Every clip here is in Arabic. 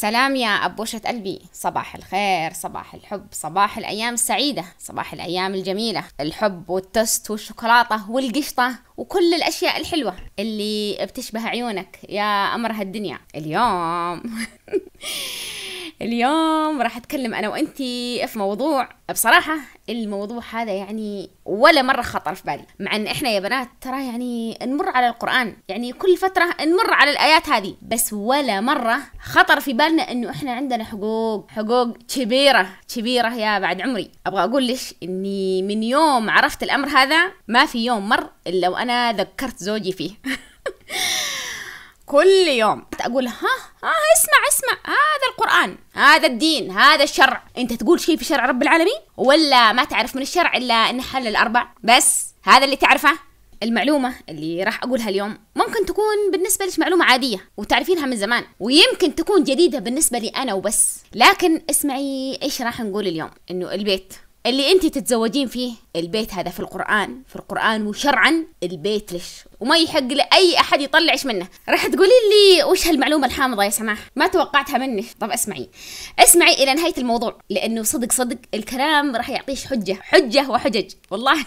سلام يا أبوشة قلبي صباح الخير صباح الحب صباح الأيام السعيدة صباح الأيام الجميلة الحب والتست والشوكولاتة والقشطة وكل الأشياء الحلوة اللي بتشبه عيونك يا أمر هالدنيا اليوم اليوم راح اتكلم انا وانتي في موضوع بصراحة الموضوع هذا يعني ولا مرة خطر في بالي مع ان احنا يا بنات ترى يعني نمر على القرآن يعني كل فترة نمر على الايات هذه بس ولا مرة خطر في بالنا انه احنا عندنا حقوق حقوق كبيرة كبيرة يا بعد عمري ابغى اقول لك اني من يوم عرفت الامر هذا ما في يوم مر الا وانا ذكرت زوجي فيه كل يوم اقول ها ها اسمع اسمع هذا القران هذا الدين هذا الشرع انت تقول شيء في شرع رب العالمين ولا ما تعرف من الشرع الا ان حل الاربع بس هذا اللي تعرفه المعلومة اللي راح أقولها اليوم ممكن تكون بالنسبة لك معلومة عادية وتعرفينها من زمان ويمكن تكون جديدة بالنسبة لي أنا وبس لكن اسمعي إيش راح نقول اليوم إنه البيت اللي انت تتزوجين فيه البيت هذا في القران في القران وشرعا البيت ليش وما يحق لاي احد يطلعش منه راح تقولي لي وش هالمعلومه الحامضه يا سماح ما توقعتها منك طب اسمعي اسمعي الى نهايه الموضوع لانه صدق صدق الكلام راح يعطيش حجه حجه وحجج والله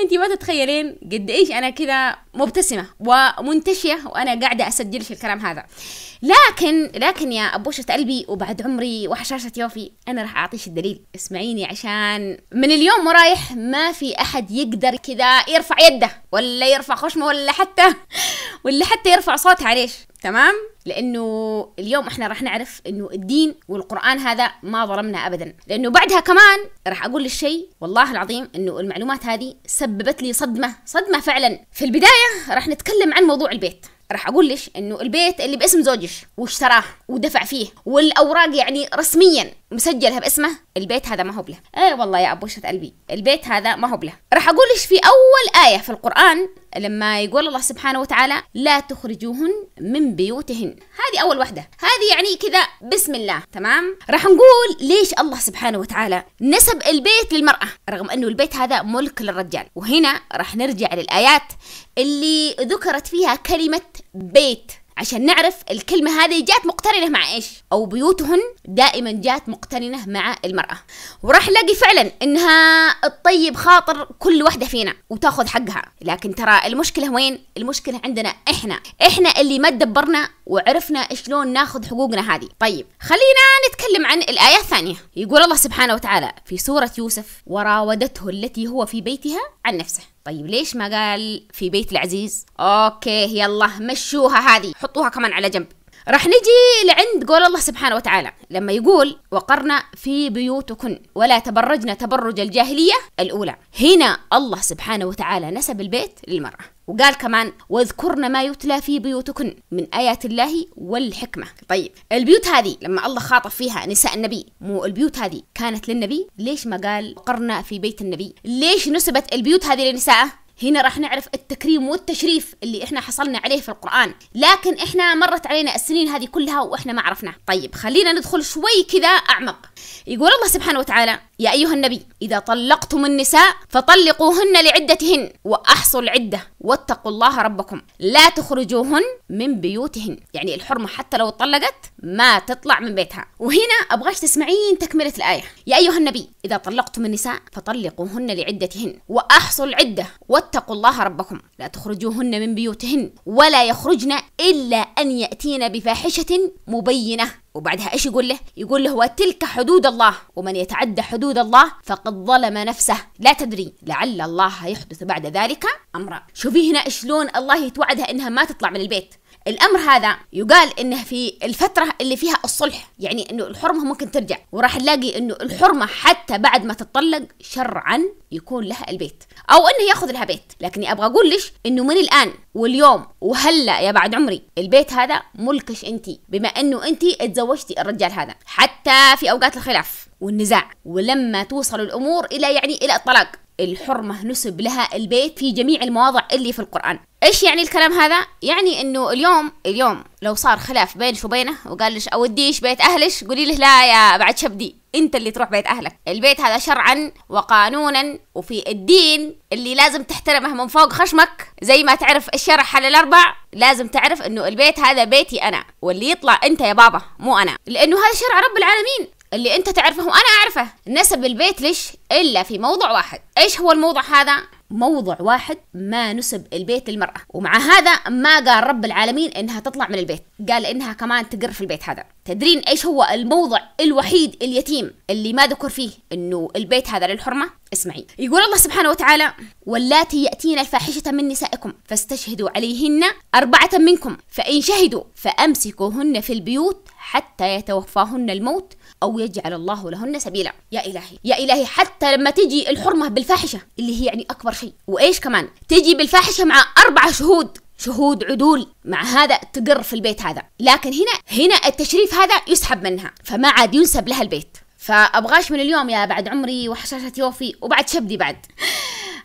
انت ما تتخيلين قد ايش انا كذا مبتسمه ومنتشيه وانا قاعده اسجل في الكلام هذا لكن لكن يا ابوشة قلبي وبعد عمري وحشاشة يوفي انا راح اعطيش الدليل اسمعيني عشان من اليوم ورايح ما في احد يقدر كذا يرفع يده ولا يرفع خشمه ولا حتى ولا حتى يرفع صوته عليش تمام لانه اليوم احنا راح نعرف انه الدين والقران هذا ما ظلمنا ابدا لانه بعدها كمان راح اقول للشيء والله العظيم انه المعلومات هذه سببت لي صدمه صدمه فعلا في البدايه راح نتكلم عن موضوع البيت راح اقول لك انه البيت اللي باسم زوجك واشتراه ودفع فيه والاوراق يعني رسميا مسجلها باسمه البيت هذا ما هو بله اي والله يا ابو شت قلبي البيت هذا ما هو بله راح اقول ايش في اول ايه في القران لما يقول الله سبحانه وتعالى لا تخرجوهن من بيوتهن هذه اول وحده هذه يعني كذا بسم الله تمام راح نقول ليش الله سبحانه وتعالى نسب البيت للمراه رغم انه البيت هذا ملك للرجال وهنا راح نرجع للايات اللي ذكرت فيها كلمه بيت عشان نعرف الكلمة هذه جات مقترنة مع إيش أو بيوتهن دائما جات مقترنة مع المرأة وراح نلاقي فعلا إنها تطيب خاطر كل واحدة فينا وتاخذ حقها لكن ترى المشكلة وين المشكلة عندنا إحنا إحنا اللي ما تدبرنا وعرفنا شلون ناخذ حقوقنا هذه طيب خلينا نتكلم عن الآية الثانية يقول الله سبحانه وتعالى في سورة يوسف وراودته التي هو في بيتها عن نفسه طيب ليش ما قال في بيت العزيز اوكي يلا مشوها هذه حطوها كمان على جنب راح نجي لعند قول الله سبحانه وتعالى لما يقول وقرنا في بيوتكن ولا تبرجن تبرج الجاهلية الأولى هنا الله سبحانه وتعالى نسب البيت للمرأة وقال كمان واذكرن ما يتلى في بيوتكن من آيات الله والحكمة طيب البيوت هذه لما الله خاطب فيها نساء النبي مو البيوت هذه كانت للنبي ليش ما قال قرنا في بيت النبي ليش نسبت البيوت هذه لنسائه هنا راح نعرف التكريم والتشريف اللي احنا حصلنا عليه في القرآن لكن احنا مرت علينا السنين هذه كلها واحنا ما عرفناه طيب خلينا ندخل شوي كذا اعمق يقول الله سبحانه وتعالى يا أيها النبي إذا طلقتم النساء فطلقوهن لعدتهن وأحصوا العدة واتقوا الله ربكم لا تخرجوهن من بيوتهن يعني الحرمة حتى لو طلقت ما تطلع من بيتها وهنا أبغاش تسمعين تكملة الآية يا أيها النبي إذا طلقتم النساء فطلقوهن لعدتهن وأحصوا العدة واتقوا الله ربكم لا تخرجوهن من بيوتهن ولا يخرجن إلا أن يأتين بفاحشة مبينة وبعدها ايش يقول له؟ يقول له وتلك حدود الله ومن يتعدى حدود الله فقد ظلم نفسه لا تدري لعل الله يحدث بعد ذلك امرا شوفي هنا شلون الله يتوعدها انها ما تطلع من البيت الامر هذا يقال انه في الفتره اللي فيها الصلح يعني انه الحرمه ممكن ترجع وراح نلاقي انه الحرمه حتى بعد ما تتطلق شرعا يكون لها البيت او انه ياخذ لها بيت لكني ابغى اقول لك انه من الان واليوم وهلا يا بعد عمري البيت هذا ملكش انت بما انه انت تزوجتي الرجال هذا حتى في اوقات الخلاف والنزاع ولما توصل الامور الى يعني الى الطلاق الحرمة نسب لها البيت في جميع المواضع اللي في القرآن ايش يعني الكلام هذا يعني انه اليوم اليوم لو صار خلاف بينش وبينه وقال لش اوديش بيت اهلش قولي له لا يا بعد شبدي انت اللي تروح بيت اهلك البيت هذا شرعا وقانونا وفي الدين اللي لازم تحترمه من فوق خشمك زي ما تعرف الشرع حل الاربع لازم تعرف انه البيت هذا بيتي انا واللي يطلع انت يا بابا مو انا لانه هذا شرع رب العالمين اللي انت تعرفه وانا اعرفه نسب البيت ليش الا في موضع واحد ايش هو الموضع هذا موضع واحد ما نسب البيت للمرأة ومع هذا ما قال رب العالمين انها تطلع من البيت قال انها كمان تقر في البيت هذا تدرين ايش هو الموضع الوحيد اليتيم اللي ما ذكر فيه انه البيت هذا للحرمه اسمعي يقول الله سبحانه وتعالى واللاتي ياتين الفاحشه من نسائكم فاستشهدوا عليهن اربعه منكم فان شهدوا فامسكوهن في البيوت حتى يتوفاهن الموت او يجعل الله لهن سبيلا يا الهي يا الهي حتى لما تجي الحرمه بالفاحشه اللي هي يعني اكبر شيء وايش كمان تجي بالفاحشه مع اربعه شهود شهود عدول مع هذا تقر في البيت هذا لكن هنا هنا التشريف هذا يسحب منها فما عاد ينسب لها البيت فابغاش من اليوم يا بعد عمري وحشاشة يوفي وبعد شبدي بعد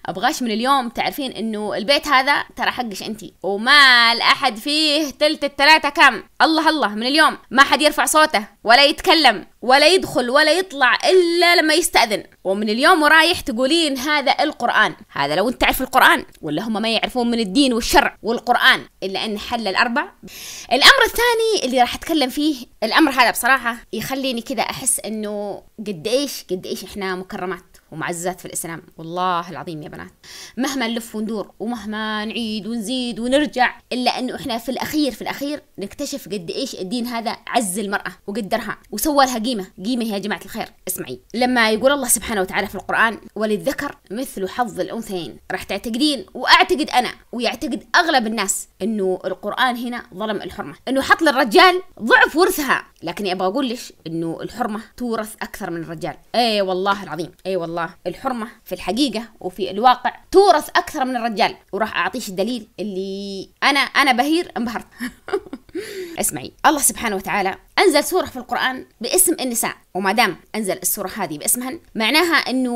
ابغاش من اليوم تعرفين انه البيت هذا ترى حقش انت وما لاحد فيه تلت التلاتة كم الله الله من اليوم ما حد يرفع صوته ولا يتكلم ولا يدخل ولا يطلع الا لما يستاذن ومن اليوم ورايح تقولين هذا القران هذا لو انت تعرف القران ولا هم ما يعرفون من الدين والشرع والقران الا ان حل الاربع الامر الثاني اللي راح اتكلم فيه الامر هذا بصراحه يخليني كذا احس انه قد ايش قد ايش احنا مكرمات ومعزات في الإسلام والله العظيم يا بنات مهما نلف وندور ومهما نعيد ونزيد ونرجع إلا أنه إحنا في الأخير في الأخير نكتشف قد إيش الدين هذا عز المرأة وقدرها وسوى لها قيمة قيمة يا جماعة الخير اسمعي لما يقول الله سبحانه وتعالى في القرآن وللذكر مثل حظ الأنثيين راح تعتقدين وأعتقد أنا ويعتقد أغلب الناس أنه القرآن هنا ظلم الحرمة أنه حط للرجال ضعف ورثها لكني ابغى اقول لك انه الحرمه تورث اكثر من الرجال اي والله العظيم اي والله الحرمه في الحقيقه وفي الواقع تورث اكثر من الرجال وراح اعطيش الدليل اللي انا انا بهير انبهرت اسمعي الله سبحانه وتعالى أنزل سورة في القرآن باسم النساء وما دام أنزل السورة هذه باسمهن معناها أنه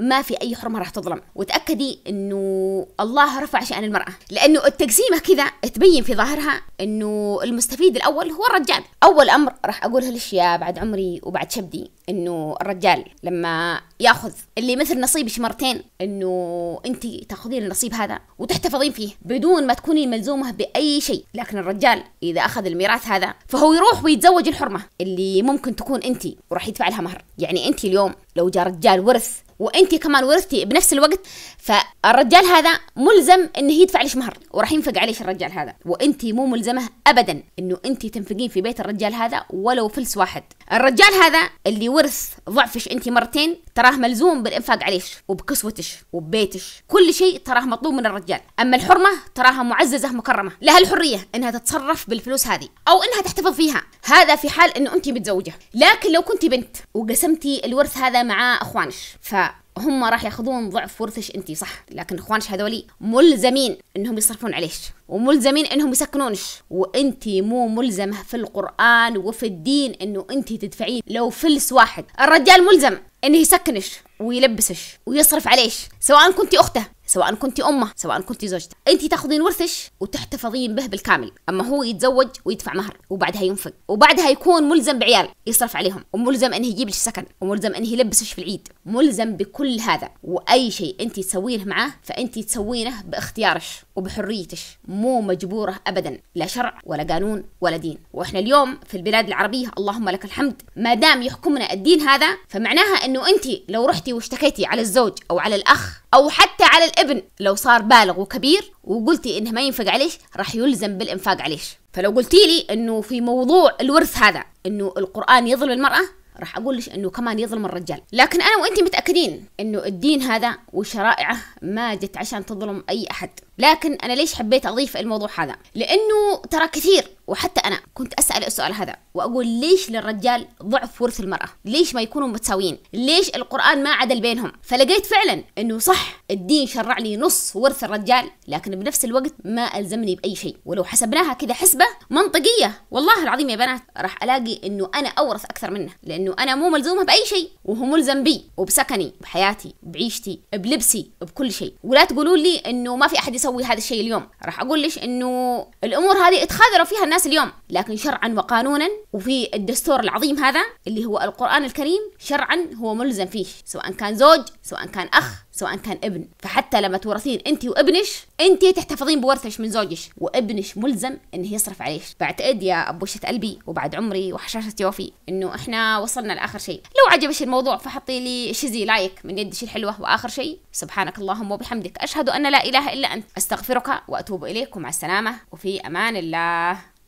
ما في أي حرمة راح تظلم وتأكدي أنه الله رفع شأن المرأة لأنه التقسيمة كذا تبين في ظاهرها أنه المستفيد الأول هو الرجال أول أمر راح أقولها للشياب بعد عمري وبعد شبدي أنه الرجال لما ياخذ اللي مثل نصيبك مرتين انه انت تاخذين النصيب هذا وتحتفظين فيه بدون ما تكوني ملزومه باي شيء لكن الرجال اذا اذا اخذ الميراث هذا فهو يروح ويتزوج الحرمه اللي ممكن تكون انت وراح يدفع لها مهر يعني انت اليوم لو جاء رجال ورث وانت كمان ورثتي بنفس الوقت فالرجال هذا ملزم انه يدفع ليش مهر وراح ينفق عليش الرجال هذا وانت مو ملزمه ابدا انه انت تنفقين في بيت الرجال هذا ولو فلس واحد الرجال هذا اللي ورث ضعفش انت مرتين تراه ملزوم بالانفاق عليش وبكسوتش وببيتش كل شيء تراه مطلوب من الرجال اما الحرمه تراها معززه مكرمه لها الحريه انها تتصرف بالفلوس هذه او انها تحتفظ فيها هذا في حال انه انت متزوجه لكن لو كنت بنت وقسمتي الورث هذا مع اخوانش ف هم راح ياخذون ضعف ورثش انت صح لكن اخوانش هذولي ملزمين انهم يصرفون عليش وملزمين انهم يسكنونش وانت مو ملزمه في القران وفي الدين انه انت تدفعين لو فلس واحد الرجال ملزم انه يسكنش ويلبسش ويصرف عليش سواء كنت اخته سواء كنت امه سواء كنت زوجته انت تاخذين ورثش وتحتفظين به بالكامل اما هو يتزوج ويدفع مهر وبعدها ينفق وبعدها يكون ملزم بعيال يصرف عليهم وملزم انه يجيب لك سكن وملزم انه يلبسك في العيد ملزم بكل هذا واي شيء انت تسوينه معاه فانت تسوينه باختيارش وبحريتش مو مجبوره ابدا لا شرع ولا قانون ولا دين واحنا اليوم في البلاد العربيه اللهم لك الحمد ما دام يحكمنا الدين هذا فمعناها انه انت لو رحتي واشتكيتي على الزوج او على الاخ او حتى على الاب الابن لو صار بالغ وكبير وقلتي انه ما ينفق عليه راح يلزم بالانفاق عليه فلو قلتي لي انه في موضوع الورث هذا انه القران يظلم المراه راح اقول لك انه كمان يظلم الرجال لكن انا وانت متاكدين انه الدين هذا وشرائعه ما جت عشان تظلم اي احد لكن انا ليش حبيت اضيف الموضوع هذا لانه ترى كثير وحتى انا كنت اسال السؤال هذا واقول ليش للرجال ضعف ورث المراه ليش ما يكونوا متساويين ليش القران ما عدل بينهم فلقيت فعلا انه صح الدين شرع لي نص ورث الرجال لكن بنفس الوقت ما الزمني باي شيء ولو حسبناها كذا حسبه منطقيه والله العظيم يا بنات راح الاقي انه انا اورث اكثر منه لانه انا مو ملزومه باي شيء وهو ملزم بي وبسكني بحياتي بعيشتي بلبسي بكل شيء ولا تقولوا لي انه ما في احد يسوي اسوي هذا الشيء اليوم راح اقول ليش انه الامور هذه تخاذروا فيها الناس اليوم لكن شرعا وقانونا وفي الدستور العظيم هذا اللي هو القران الكريم شرعا هو ملزم فيه سواء كان زوج سواء كان اخ سواء كان ابن فحتى لما تورثين انت وابنش انت تحتفظين بورثش من زوجش وابنش ملزم انه يصرف عليك بعتقد يا ابوشة قلبي وبعد عمري وحشاشة يوفي انه احنا وصلنا لاخر شيء لو عجبك الموضوع فحطي لي شزي لايك من شي الحلوة واخر شيء سبحانك اللهم وبحمدك اشهد ان لا اله الا انت استغفرك واتوب اليك ومع السلامة وفي امان الله